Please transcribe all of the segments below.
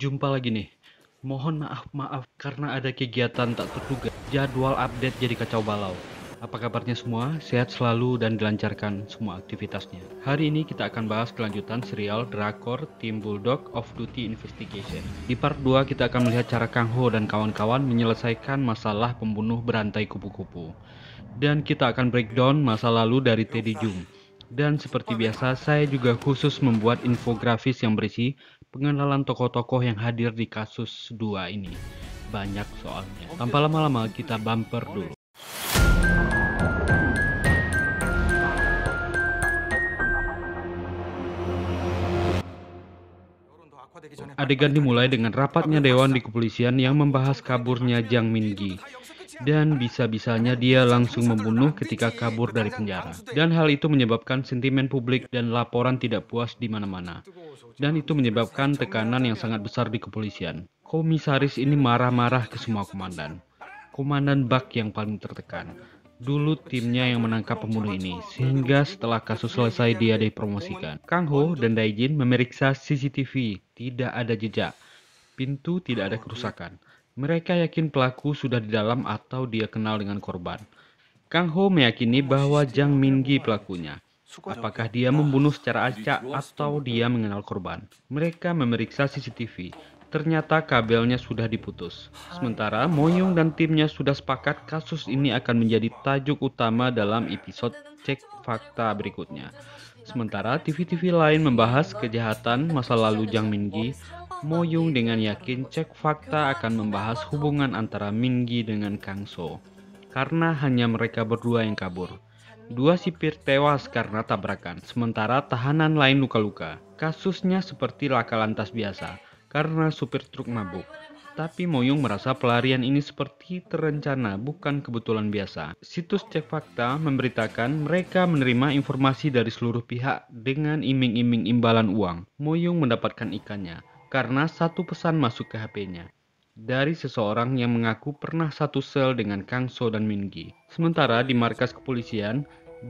Jumpa lagi nih. Mohon maaf-maaf karena ada kegiatan tak terduga. Jadwal update jadi kacau balau. Apa kabarnya semua? Sehat selalu dan dilancarkan semua aktivitasnya. Hari ini kita akan bahas kelanjutan serial Drakor tim Bulldog of Duty Investigation. Di part 2 kita akan melihat cara Kang Ho dan kawan-kawan menyelesaikan masalah pembunuh berantai kupu-kupu. Dan kita akan breakdown masa lalu dari Teddy Jung. Dan seperti biasa, saya juga khusus membuat infografis yang berisi pengenalan tokoh-tokoh yang hadir di kasus dua ini. Banyak soalnya. Oh, Tanpa iya. lama-lama kita bumper dulu. Adegan dimulai dengan rapatnya dewan di kepolisian yang membahas kaburnya Jang Mingi dan bisa-bisanya dia langsung membunuh ketika kabur dari penjara. Dan hal itu menyebabkan sentimen publik dan laporan tidak puas di mana-mana. Dan itu menyebabkan tekanan yang sangat besar di kepolisian. Komisaris ini marah-marah ke semua komandan. Komandan Bak yang paling tertekan. Dulu timnya yang menangkap pembunuh ini, sehingga setelah kasus selesai dia dipromosikan. Kang Ho dan Daijin memeriksa CCTV, tidak ada jejak. Pintu tidak ada kerusakan. Mereka yakin pelaku sudah di dalam atau dia kenal dengan korban. Kang Ho meyakini bahwa Jang Minggi pelakunya. Apakah dia membunuh secara acak atau dia mengenal korban? Mereka memeriksa CCTV. Ternyata kabelnya sudah diputus. Sementara Moyung dan timnya sudah sepakat kasus ini akan menjadi tajuk utama dalam episode cek fakta berikutnya. Sementara TV-TV lain membahas kejahatan masa lalu Jang Mingi, Moyung dengan yakin cek fakta akan membahas hubungan antara Minggi dengan Kang So. Karena hanya mereka berdua yang kabur. Dua sipir tewas karena tabrakan, sementara tahanan lain luka-luka. Kasusnya seperti laka lantas biasa, karena supir truk mabuk. Tapi Moyung merasa pelarian ini seperti terencana, bukan kebetulan biasa. Situs cek fakta memberitakan mereka menerima informasi dari seluruh pihak dengan iming-iming imbalan uang. Moyung mendapatkan ikannya karena satu pesan masuk ke HP-nya dari seseorang yang mengaku pernah satu sel dengan Kang So dan Min Gi. Sementara di markas kepolisian,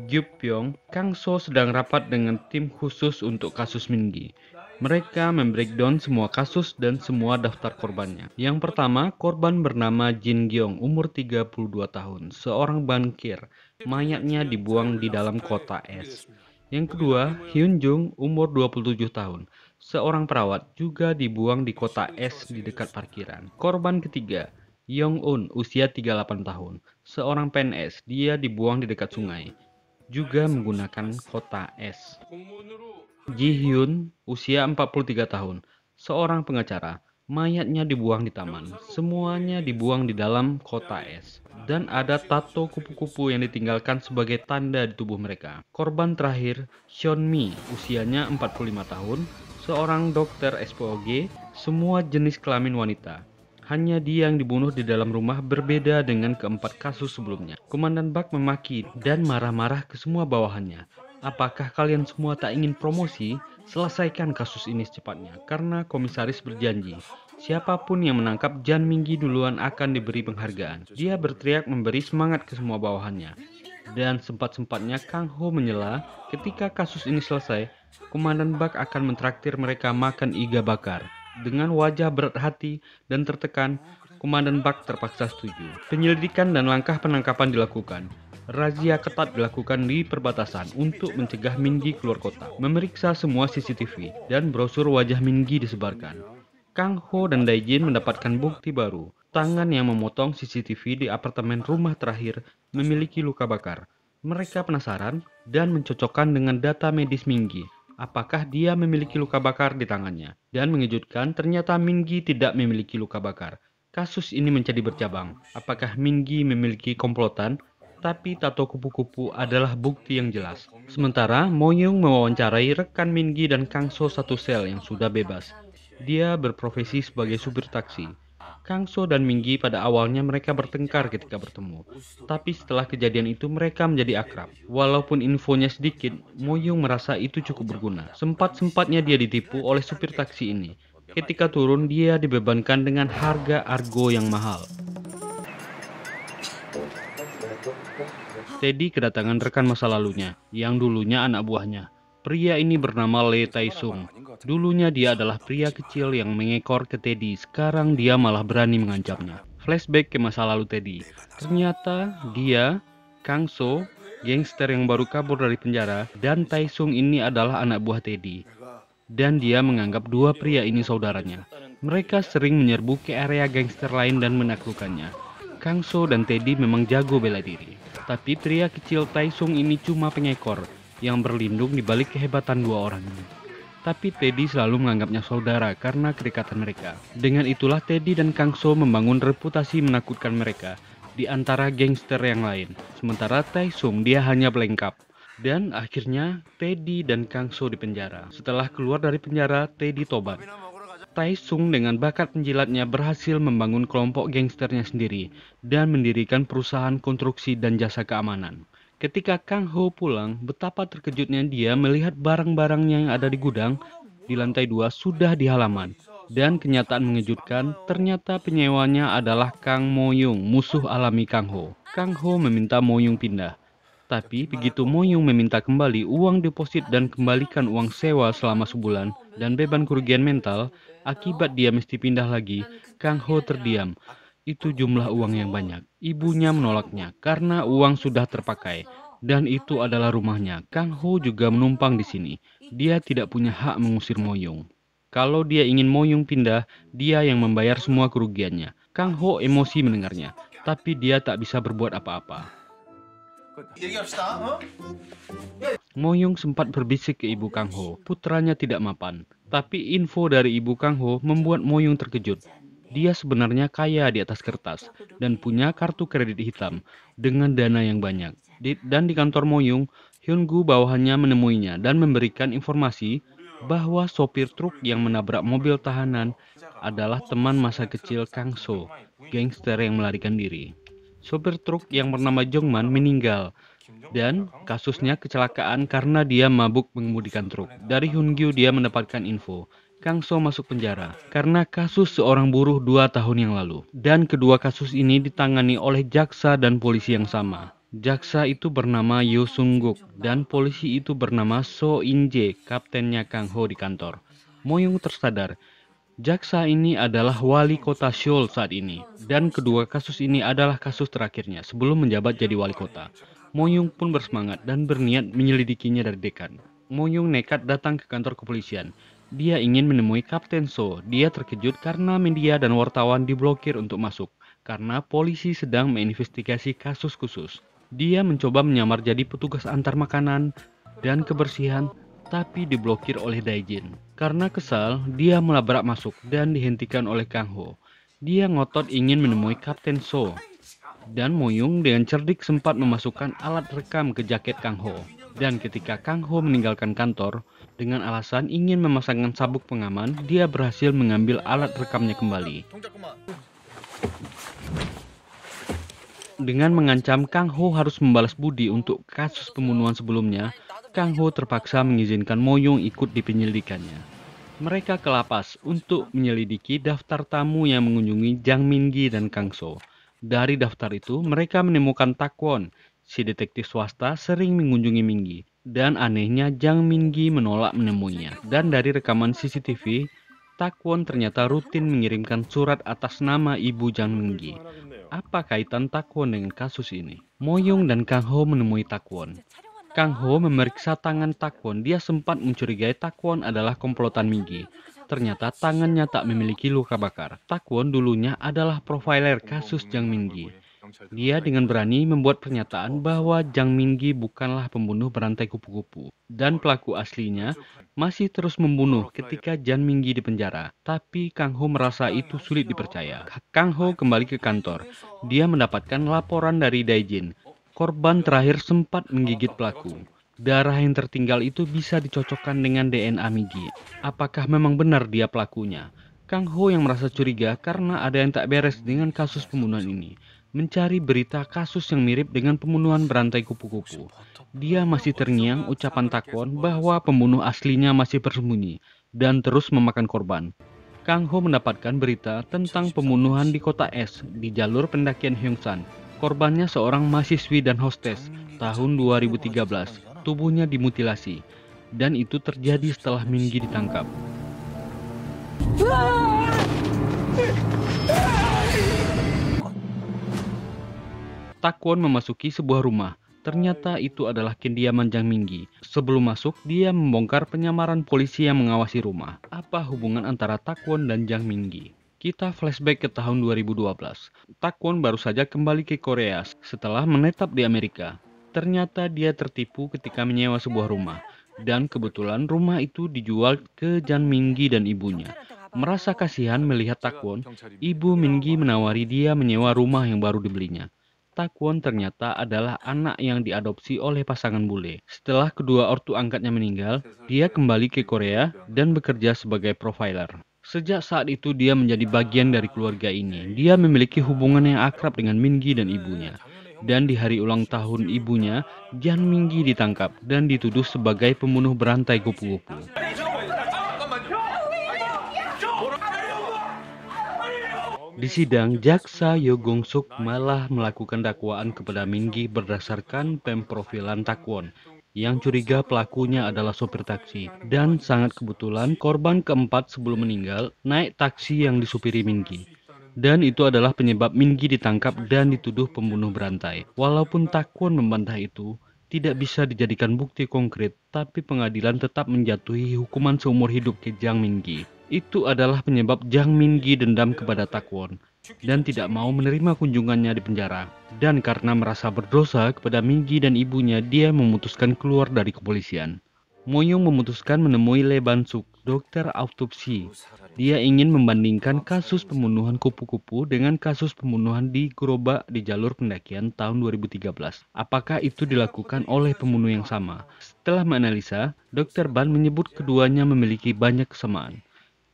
Gyu Pyong, Kang So sedang rapat dengan tim khusus untuk kasus Min Gi. Mereka membreakdown semua kasus dan semua daftar korbannya. Yang pertama, korban bernama Jin Gyeong, umur 32 tahun, seorang bankir. Mayatnya dibuang di dalam kota es. Yang kedua, Hyun Jung, umur 27 tahun, Seorang perawat juga dibuang di kota S di dekat parkiran. Korban ketiga, Yong Un, usia 38 tahun. Seorang PNS, dia dibuang di dekat sungai. Juga menggunakan kota S. Ji Hyun, usia 43 tahun. Seorang pengacara, mayatnya dibuang di taman. Semuanya dibuang di dalam kota S. Dan ada tato kupu-kupu yang ditinggalkan sebagai tanda di tubuh mereka. Korban terakhir, Sean Mi, usianya 45 tahun, seorang dokter SPOG semua jenis kelamin wanita. Hanya dia yang dibunuh di dalam rumah berbeda dengan keempat kasus sebelumnya. Komandan Bak memaki dan marah-marah ke semua bawahannya. Apakah kalian semua tak ingin promosi? Selesaikan kasus ini secepatnya, karena komisaris berjanji. Siapapun yang menangkap Jan Minggi duluan akan diberi penghargaan. Dia berteriak memberi semangat ke semua bawahannya dan sempat-sempatnya Kang Ho menyela ketika kasus ini selesai, Komandan Bak akan mentraktir mereka makan iga bakar. Dengan wajah berat hati dan tertekan, Komandan Bak terpaksa setuju. Penyelidikan dan langkah penangkapan dilakukan. Razia ketat dilakukan di perbatasan untuk mencegah Minggi keluar kota, memeriksa semua CCTV, dan brosur wajah Minggi disebarkan. Kang Ho dan Daijin mendapatkan bukti baru, Tangan yang memotong CCTV di apartemen rumah terakhir memiliki luka bakar. Mereka penasaran dan mencocokkan dengan data medis Minggi. Apakah dia memiliki luka bakar di tangannya? Dan mengejutkan ternyata Minggi tidak memiliki luka bakar. Kasus ini menjadi bercabang. Apakah Minggi memiliki komplotan? Tapi tato kupu-kupu adalah bukti yang jelas. Sementara Moyung mewawancarai rekan Minggi dan Kangso satu sel yang sudah bebas. Dia berprofesi sebagai supir taksi So dan Minggi pada awalnya mereka bertengkar ketika bertemu, tapi setelah kejadian itu mereka menjadi akrab. Walaupun infonya sedikit, Moyung merasa itu cukup berguna. Sempat-sempatnya dia ditipu oleh supir taksi ini. Ketika turun, dia dibebankan dengan harga argo yang mahal. Teddy kedatangan rekan masa lalunya, yang dulunya anak buahnya. Pria ini bernama Le Taisung. Dulunya dia adalah pria kecil yang mengekor ke Teddy, sekarang dia malah berani mengancamnya. Flashback ke masa lalu Teddy. Ternyata dia, Kang So, gangster yang baru kabur dari penjara, dan Tai Sung ini adalah anak buah Teddy. Dan dia menganggap dua pria ini saudaranya. Mereka sering menyerbu ke area gangster lain dan menaklukkannya. Kang So dan Teddy memang jago bela diri. Tapi pria kecil Tai Sung ini cuma pengekor, yang berlindung di balik kehebatan dua orang ini tapi Teddy selalu menganggapnya saudara karena kedekatan mereka. Dengan itulah Teddy dan Kang So membangun reputasi menakutkan mereka di antara gangster yang lain. Sementara Sung dia hanya pelengkap. Dan akhirnya Teddy dan Kang So dipenjara. Setelah keluar dari penjara, Teddy tobat. Sung dengan bakat penjilatnya berhasil membangun kelompok gangsternya sendiri dan mendirikan perusahaan konstruksi dan jasa keamanan. Ketika Kang Ho pulang, betapa terkejutnya dia melihat barang-barangnya yang ada di gudang di lantai dua sudah di halaman. Dan kenyataan mengejutkan, ternyata penyewanya adalah Kang Mo Moyung, musuh alami Kang Ho. Kang Ho meminta Mo Moyung pindah. Tapi begitu Mo Moyung meminta kembali uang deposit dan kembalikan uang sewa selama sebulan dan beban kerugian mental, akibat dia mesti pindah lagi, Kang Ho terdiam itu jumlah uang yang banyak. Ibunya menolaknya karena uang sudah terpakai dan itu adalah rumahnya. Kang Ho juga menumpang di sini. Dia tidak punya hak mengusir Moyung. Kalau dia ingin Moyung pindah, dia yang membayar semua kerugiannya. Kang Ho emosi mendengarnya, tapi dia tak bisa berbuat apa-apa. Moyung sempat berbisik ke ibu Kang Ho, putranya tidak mapan. Tapi info dari ibu Kang Ho membuat Moyung terkejut. Dia sebenarnya kaya di atas kertas dan punya kartu kredit hitam dengan dana yang banyak. Di, dan di kantor Moyung, hyun Gu bawahannya menemuinya dan memberikan informasi bahwa sopir truk yang menabrak mobil tahanan adalah teman masa kecil Kang So, gangster yang melarikan diri. Sopir truk yang bernama Jongman meninggal dan kasusnya kecelakaan karena dia mabuk mengemudikan truk. Dari Hyun-gyu dia mendapatkan info Kang So masuk penjara karena kasus seorang buruh dua tahun yang lalu. Dan kedua kasus ini ditangani oleh jaksa dan polisi yang sama. Jaksa itu bernama Yoo Sung-guk dan polisi itu bernama So In-je, kaptennya Kang Ho di kantor. Moyung tersadar, jaksa ini adalah wali kota Seoul saat ini. Dan kedua kasus ini adalah kasus terakhirnya sebelum menjabat jadi wali kota. Moyung pun bersemangat dan berniat menyelidikinya dari dekan. Moyung nekat datang ke kantor kepolisian dia ingin menemui Kapten So. Dia terkejut karena media dan wartawan diblokir untuk masuk karena polisi sedang menginvestigasi kasus khusus. Dia mencoba menyamar jadi petugas antar makanan dan kebersihan tapi diblokir oleh Daijin. Karena kesal, dia melabrak masuk dan dihentikan oleh Kang Ho. Dia ngotot ingin menemui Kapten So. Dan Moyung dengan cerdik sempat memasukkan alat rekam ke jaket Kang Ho. Dan ketika Kang Ho meninggalkan kantor, dengan alasan ingin memasangkan sabuk pengaman, dia berhasil mengambil alat rekamnya kembali. Dengan mengancam Kang Ho harus membalas budi untuk kasus pembunuhan sebelumnya, Kang Ho terpaksa mengizinkan Moyong ikut di penyelidikannya. Mereka ke lapas untuk menyelidiki daftar tamu yang mengunjungi Jang Minggi dan Kang So. Dari daftar itu, mereka menemukan Takwon, si detektif swasta sering mengunjungi Minggi. Dan anehnya Jang Minggi menolak menemuinya. Dan dari rekaman CCTV, Takwon ternyata rutin mengirimkan surat atas nama ibu Jang Minggi. Apa kaitan Takwon dengan kasus ini? Moyong dan Kang Ho menemui Takwon. Kang Ho memeriksa tangan Takwon. Dia sempat mencurigai Takwon adalah komplotan Minggi. Ternyata tangannya tak memiliki luka bakar. Takwon dulunya adalah profiler kasus Jang Minggi. Dia dengan berani membuat pernyataan bahwa Zhang Mingyi bukanlah pembunuh berantai kupu-kupu dan pelaku aslinya masih terus membunuh ketika Zhang Mingyi dipenjara. Tapi Kang Ho merasa itu sulit dipercaya. Kang Ho kembali ke kantor. Dia mendapatkan laporan dari Jin. Korban terakhir sempat menggigit pelaku darah yang tertinggal itu bisa dicocokkan dengan DNA Migi. Apakah memang benar dia pelakunya? Kang Ho yang merasa curiga karena ada yang tak beres dengan kasus pembunuhan ini mencari berita kasus yang mirip dengan pembunuhan berantai kupu-kupu. Dia masih terngiang ucapan Takwon bahwa pembunuh aslinya masih bersembunyi dan terus memakan korban. Kang Ho mendapatkan berita tentang pembunuhan di kota S di jalur pendakian Hyungsan. Korbannya seorang mahasiswi dan hostes tahun 2013. Tubuhnya dimutilasi dan itu terjadi setelah Minggi ditangkap. Ah! Takwon memasuki sebuah rumah. Ternyata itu adalah kediaman Jang Minggi. Sebelum masuk, dia membongkar penyamaran polisi yang mengawasi rumah. Apa hubungan antara Takwon dan Jang Minggi? Kita flashback ke tahun 2012. Takwon baru saja kembali ke Korea setelah menetap di Amerika. Ternyata dia tertipu ketika menyewa sebuah rumah. Dan kebetulan rumah itu dijual ke Jan Minggi dan ibunya. Merasa kasihan melihat Takwon, ibu Minggi menawari dia menyewa rumah yang baru dibelinya. Taekwon ternyata adalah anak yang diadopsi oleh pasangan bule. Setelah kedua ortu angkatnya meninggal, dia kembali ke Korea dan bekerja sebagai profiler. Sejak saat itu dia menjadi bagian dari keluarga ini. Dia memiliki hubungan yang akrab dengan Mingi dan ibunya. Dan di hari ulang tahun ibunya, Jan Mingi ditangkap dan dituduh sebagai pembunuh berantai kupu-kupu. Di sidang, jaksa Yogong Suk malah melakukan dakwaan kepada Minggi berdasarkan pemprofilan Takwon yang curiga pelakunya adalah sopir taksi. Dan sangat kebetulan korban keempat sebelum meninggal naik taksi yang disupiri Minggi. Dan itu adalah penyebab Minggi ditangkap dan dituduh pembunuh berantai. Walaupun Takwon membantah itu, tidak bisa dijadikan bukti konkret, tapi pengadilan tetap menjatuhi hukuman seumur hidup Kejang Minggi itu adalah penyebab Jang Minggi dendam kepada Takwon dan tidak mau menerima kunjungannya di penjara. Dan karena merasa berdosa kepada Minggi dan ibunya, dia memutuskan keluar dari kepolisian. Moyong memutuskan menemui Le Bansuk, dokter autopsi. Dia ingin membandingkan kasus pembunuhan kupu-kupu dengan kasus pembunuhan di gerobak di jalur pendakian tahun 2013. Apakah itu dilakukan oleh pembunuh yang sama? Setelah menganalisa, dokter Ban menyebut keduanya memiliki banyak kesamaan.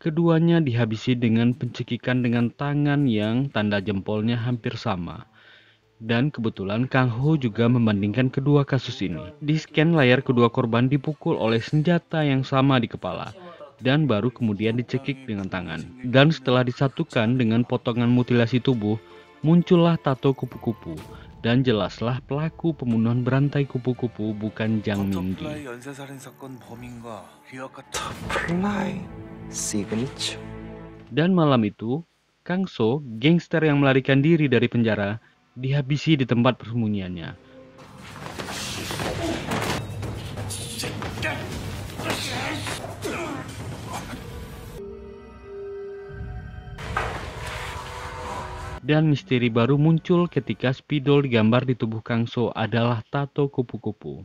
Keduanya dihabisi dengan pencekikan dengan tangan yang tanda jempolnya hampir sama. Dan kebetulan Kang Ho juga membandingkan kedua kasus ini. Di scan layar kedua korban dipukul oleh senjata yang sama di kepala dan baru kemudian dicekik dengan tangan. Dan setelah disatukan dengan potongan mutilasi tubuh, muncullah tato kupu-kupu dan jelaslah pelaku pembunuhan berantai kupu-kupu bukan Jang Minggi. Dan malam itu, Kang So, gangster yang melarikan diri dari penjara, dihabisi di tempat persembunyiannya. Dan misteri baru muncul ketika spidol digambar di tubuh Kang So adalah tato kupu-kupu.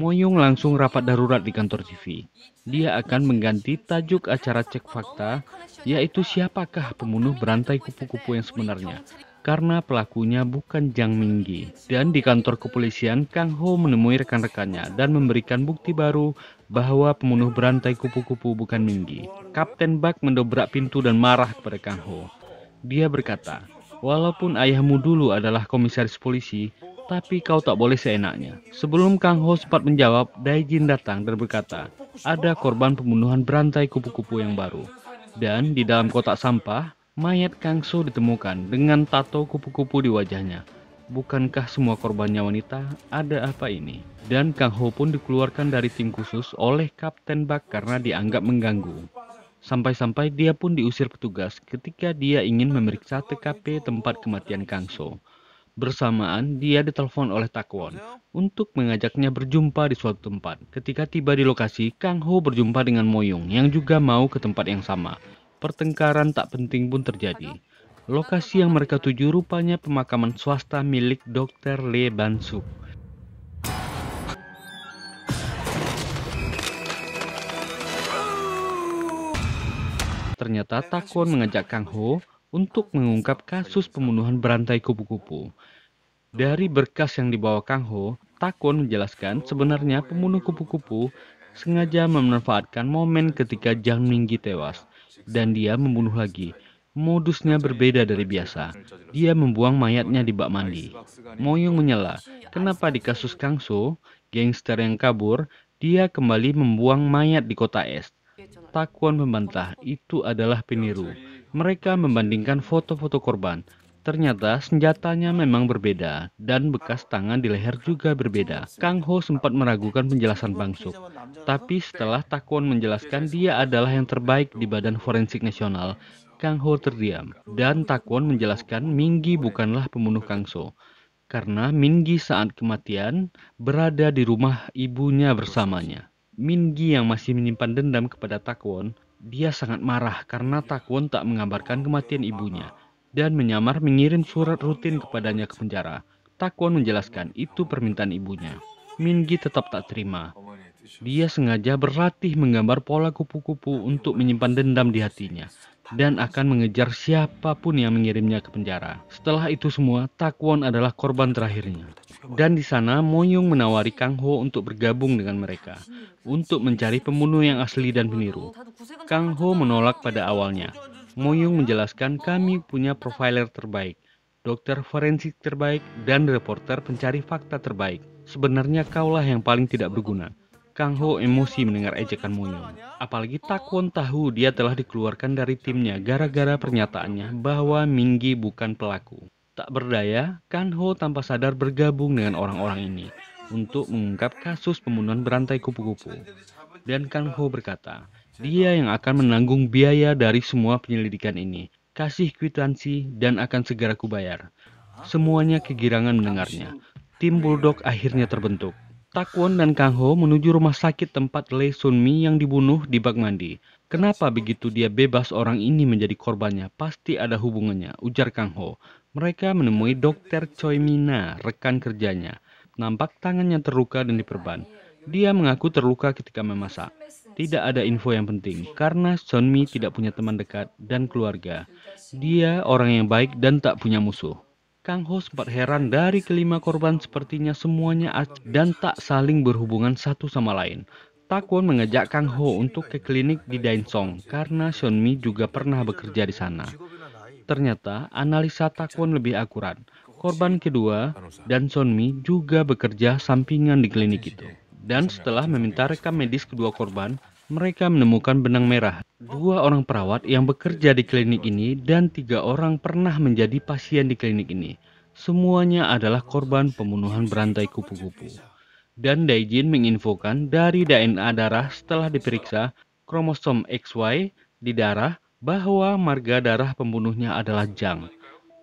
Moyong langsung rapat darurat di kantor TV. Dia akan mengganti tajuk acara cek fakta, yaitu siapakah pembunuh berantai kupu-kupu yang sebenarnya. Karena pelakunya bukan Jang Minggi. Dan di kantor kepolisian, Kang Ho menemui rekan-rekannya dan memberikan bukti baru bahwa pembunuh berantai kupu-kupu bukan Minggi. Kapten Bak mendobrak pintu dan marah kepada Kang Ho. Dia berkata, Walaupun ayahmu dulu adalah komisaris polisi, tapi kau tak boleh seenaknya. Sebelum Kang Ho sempat menjawab, Daijin datang dan berkata, ada korban pembunuhan berantai kupu-kupu yang baru. Dan di dalam kotak sampah, mayat Kang So ditemukan dengan tato kupu-kupu di wajahnya. Bukankah semua korbannya wanita? Ada apa ini? Dan Kang Ho pun dikeluarkan dari tim khusus oleh Kapten Bak karena dianggap mengganggu. Sampai-sampai dia pun diusir petugas ketika dia ingin memeriksa TKP tempat kematian Kang So. Bersamaan, dia ditelepon oleh Takwon untuk mengajaknya berjumpa di suatu tempat. Ketika tiba di lokasi, Kang Ho berjumpa dengan Moyong yang juga mau ke tempat yang sama. Pertengkaran tak penting pun terjadi. Lokasi yang mereka tuju rupanya pemakaman swasta milik Dr. Lee Bansuk. Ternyata Takwon mengajak Kang Ho untuk mengungkap kasus pembunuhan berantai kupu-kupu. Dari berkas yang dibawa Kang Ho, Takun menjelaskan sebenarnya pembunuh kupu-kupu sengaja memanfaatkan momen ketika Jang Minggi tewas dan dia membunuh lagi. Modusnya berbeda dari biasa. Dia membuang mayatnya di bak mandi. Moyung menyela, kenapa di kasus Kang So, gangster yang kabur, dia kembali membuang mayat di kota es. Takuan membantah, itu adalah peniru. Mereka membandingkan foto-foto korban. Ternyata senjatanya memang berbeda dan bekas tangan di leher juga berbeda. Kang Ho sempat meragukan penjelasan Bang Suk, tapi setelah Takwon menjelaskan dia adalah yang terbaik di Badan Forensik Nasional, Kang Ho terdiam dan Takwon menjelaskan Minggi bukanlah pembunuh Kang So karena Minggi saat kematian berada di rumah ibunya bersamanya. Minggi yang masih menyimpan dendam kepada Takwon, dia sangat marah karena Takwon tak mengabarkan kematian ibunya dan menyamar mengirim surat rutin kepadanya ke penjara. Takwon menjelaskan itu permintaan ibunya. Minggi tetap tak terima. Dia sengaja berlatih menggambar pola kupu-kupu untuk menyimpan dendam di hatinya dan akan mengejar siapapun yang mengirimnya ke penjara. Setelah itu semua, Takwon adalah korban terakhirnya. Dan di sana, Mo Moyung menawari Kang Ho untuk bergabung dengan mereka untuk mencari pembunuh yang asli dan peniru. Kang Ho menolak pada awalnya, Moyung menjelaskan kami punya profiler terbaik, dokter forensik terbaik, dan reporter pencari fakta terbaik. Sebenarnya kaulah yang paling tidak berguna. Kang Ho emosi mendengar ejekan Moyong. Apalagi Tak Takwon tahu dia telah dikeluarkan dari timnya gara-gara pernyataannya bahwa Minggi bukan pelaku. Tak berdaya, Kang Ho tanpa sadar bergabung dengan orang-orang ini untuk mengungkap kasus pembunuhan berantai kupu-kupu. Dan Kang Ho berkata, dia yang akan menanggung biaya dari semua penyelidikan ini. Kasih kwitansi dan akan segera kubayar. Semuanya kegirangan mendengarnya. Tim Bulldog akhirnya terbentuk. Takwon dan Kang Ho menuju rumah sakit tempat Lee Sun Mi yang dibunuh di bak mandi. Kenapa begitu dia bebas orang ini menjadi korbannya? Pasti ada hubungannya, ujar Kang Ho. Mereka menemui dokter Choi Mina, rekan kerjanya. Nampak tangannya terluka dan diperban. Dia mengaku terluka ketika memasak. Tidak ada info yang penting karena Mi tidak punya teman dekat dan keluarga. Dia orang yang baik dan tak punya musuh. Kang Ho sempat heran dari kelima korban sepertinya semuanya dan tak saling berhubungan satu sama lain. Takwon mengajak Kang Ho untuk ke klinik di Dainsong karena Mi juga pernah bekerja di sana. Ternyata analisa Takwon lebih akurat. Korban kedua dan Mi juga bekerja sampingan di klinik itu. Dan setelah meminta rekam medis kedua korban, mereka menemukan benang merah. Dua orang perawat yang bekerja di klinik ini dan tiga orang pernah menjadi pasien di klinik ini. Semuanya adalah korban pembunuhan berantai kupu-kupu. Dan Daijin menginfokan dari DNA darah setelah diperiksa kromosom XY di darah bahwa marga darah pembunuhnya adalah Jang.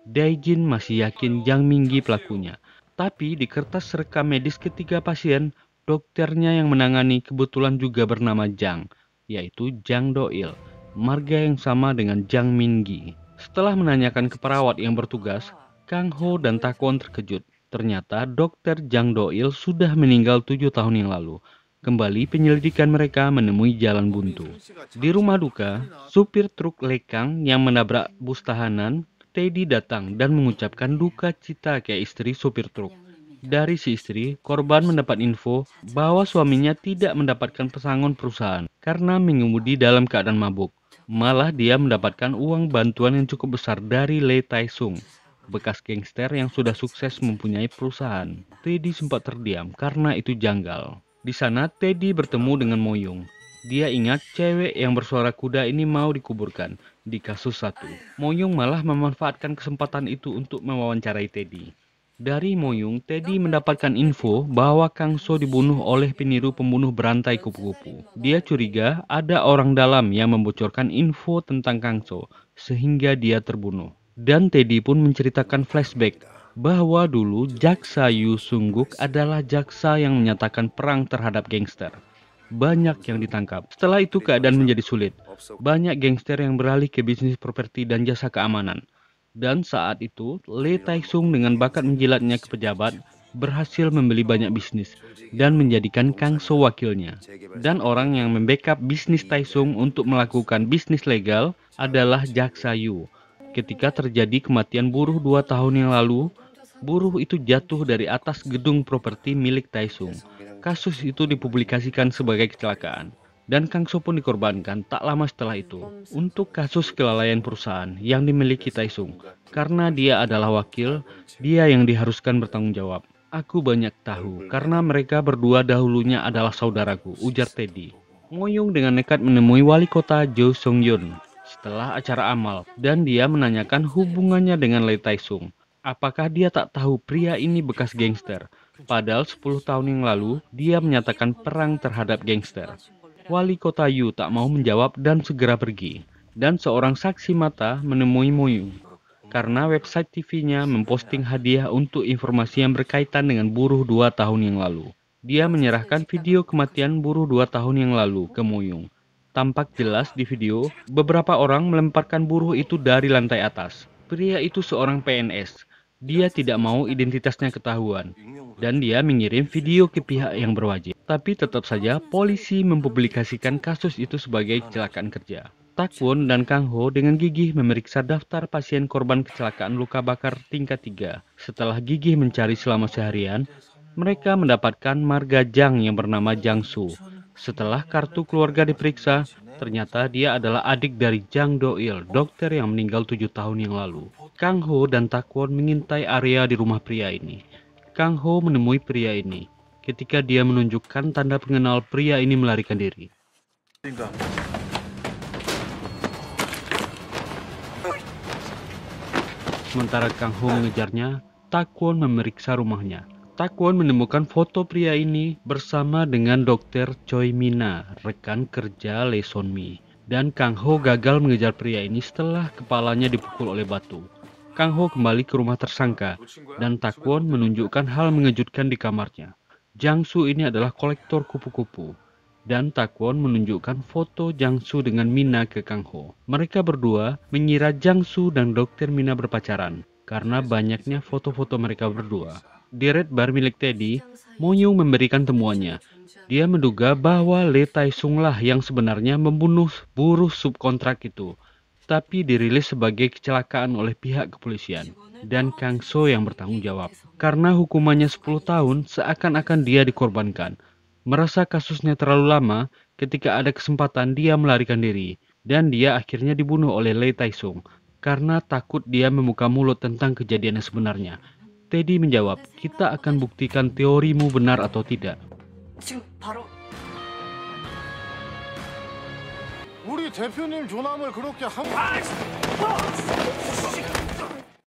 Daijin masih yakin Jang Minggi pelakunya. Tapi di kertas rekam medis ketiga pasien, Dokternya yang menangani kebetulan juga bernama Jang, yaitu Jang Doil, marga yang sama dengan Jang Minggi. Setelah menanyakan ke perawat yang bertugas, Kang Ho dan Takwon terkejut. Ternyata dokter Jang Doil sudah meninggal tujuh tahun yang lalu. Kembali penyelidikan mereka menemui jalan buntu. Di rumah duka, supir truk lekang yang menabrak bus tahanan, Teddy datang dan mengucapkan duka cita ke istri supir truk. Dari si istri, korban mendapat info bahwa suaminya tidak mendapatkan pesangon perusahaan karena mengemudi dalam keadaan mabuk. Malah dia mendapatkan uang bantuan yang cukup besar dari Lee Taesung, bekas gangster yang sudah sukses mempunyai perusahaan. Teddy sempat terdiam karena itu janggal. Di sana Teddy bertemu dengan Moyung. Dia ingat cewek yang bersuara kuda ini mau dikuburkan di kasus satu. Moyung malah memanfaatkan kesempatan itu untuk mewawancarai Teddy. Dari Moyung, Teddy mendapatkan info bahwa Kang So dibunuh oleh peniru pembunuh berantai kupu-kupu. Dia curiga ada orang dalam yang membocorkan info tentang Kang So, sehingga dia terbunuh. Dan Teddy pun menceritakan flashback bahwa dulu jaksa Yu Sungguk adalah jaksa yang menyatakan perang terhadap gangster. Banyak yang ditangkap. Setelah itu keadaan menjadi sulit. Banyak gangster yang beralih ke bisnis properti dan jasa keamanan. Dan saat itu, Lee iya. Taesung sung dengan bakat menjilatnya ke pejabat berhasil membeli banyak bisnis dan menjadikan Kang So wakilnya. Dan orang yang membackup bisnis Taesung untuk melakukan bisnis legal adalah Jaksa Sayu. Ketika terjadi kematian buruh dua tahun yang lalu, buruh itu jatuh dari atas gedung properti milik Taesung. Kasus itu dipublikasikan sebagai kecelakaan dan Kang So pun dikorbankan tak lama setelah itu untuk kasus kelalaian perusahaan yang dimiliki Taisung. Karena dia adalah wakil, dia yang diharuskan bertanggung jawab. Aku banyak tahu karena mereka berdua dahulunya adalah saudaraku, ujar Teddy. Ngoyong dengan nekat menemui wali kota Jo Sung Yun setelah acara amal dan dia menanyakan hubungannya dengan Lei Taisung. Apakah dia tak tahu pria ini bekas gangster? Padahal 10 tahun yang lalu, dia menyatakan perang terhadap gangster. Iya. Wali kota Yu tak mau menjawab dan segera pergi. Dan seorang saksi mata menemui Moyu karena website TV-nya memposting hadiah untuk informasi yang berkaitan dengan buruh dua tahun yang lalu. Dia menyerahkan video kematian buruh dua tahun yang lalu ke Moyung. Tampak jelas di video, beberapa orang melemparkan buruh itu dari lantai atas. Pria itu seorang PNS, dia tidak mau identitasnya ketahuan, dan dia mengirim video ke pihak yang berwajib tapi tetap saja polisi mempublikasikan kasus itu sebagai kecelakaan kerja. Takwon dan Kang Ho dengan gigih memeriksa daftar pasien korban kecelakaan luka bakar tingkat 3. Setelah gigih mencari selama seharian, mereka mendapatkan marga Jang yang bernama Jang Su. Setelah kartu keluarga diperiksa, ternyata dia adalah adik dari Jang Do Il, dokter yang meninggal tujuh tahun yang lalu. Kang Ho dan Takwon mengintai area di rumah pria ini. Kang Ho menemui pria ini ketika dia menunjukkan tanda pengenal pria ini melarikan diri. Sementara Kang Ho mengejarnya, Takwon memeriksa rumahnya. Takwon menemukan foto pria ini bersama dengan dokter Choi Mina, rekan kerja Lee Son Mi. Dan Kang Ho gagal mengejar pria ini setelah kepalanya dipukul oleh batu. Kang Ho kembali ke rumah tersangka, dan Takwon menunjukkan hal mengejutkan di kamarnya. Jangsu ini adalah kolektor kupu-kupu dan Takwon menunjukkan foto Jangsu dengan Mina ke Kang Ho. Mereka berdua mengira Jangsu dan dokter Mina berpacaran karena banyaknya foto-foto mereka berdua. Di Red Bar milik Teddy, Monyung memberikan temuannya. Dia menduga bahwa Le Tai Sung lah yang sebenarnya membunuh buruh subkontrak itu tapi dirilis sebagai kecelakaan oleh pihak kepolisian dan Kang So yang bertanggung jawab. Karena hukumannya 10 tahun, seakan-akan dia dikorbankan. Merasa kasusnya terlalu lama, ketika ada kesempatan dia melarikan diri. Dan dia akhirnya dibunuh oleh Lei Sung, karena takut dia membuka mulut tentang kejadian yang sebenarnya. Teddy menjawab, kita akan buktikan teorimu benar atau tidak. 우리 대표님 존함을 그렇게 한... 아! 어!